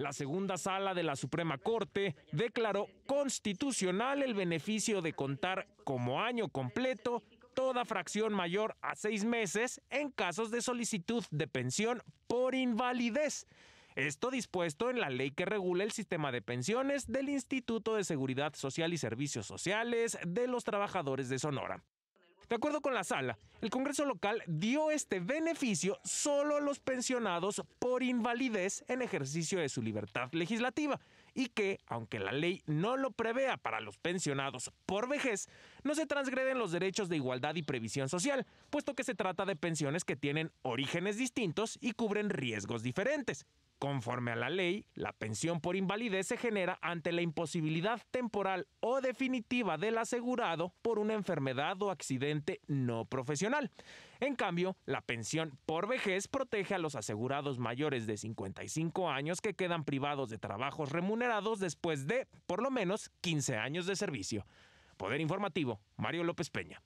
la segunda sala de la Suprema Corte declaró constitucional el beneficio de contar como año completo toda fracción mayor a seis meses en casos de solicitud de pensión por invalidez. Esto dispuesto en la ley que regula el sistema de pensiones del Instituto de Seguridad Social y Servicios Sociales de los Trabajadores de Sonora. De acuerdo con la sala, el Congreso local dio este beneficio solo a los pensionados por invalidez en ejercicio de su libertad legislativa y que, aunque la ley no lo prevea para los pensionados por vejez, no se transgreden los derechos de igualdad y previsión social, puesto que se trata de pensiones que tienen orígenes distintos y cubren riesgos diferentes. Conforme a la ley, la pensión por invalidez se genera ante la imposibilidad temporal o definitiva del asegurado por una enfermedad o accidente no profesional. En cambio, la pensión por vejez protege a los asegurados mayores de 55 años que quedan privados de trabajos remunerados después de, por lo menos, 15 años de servicio. Poder Informativo, Mario López Peña.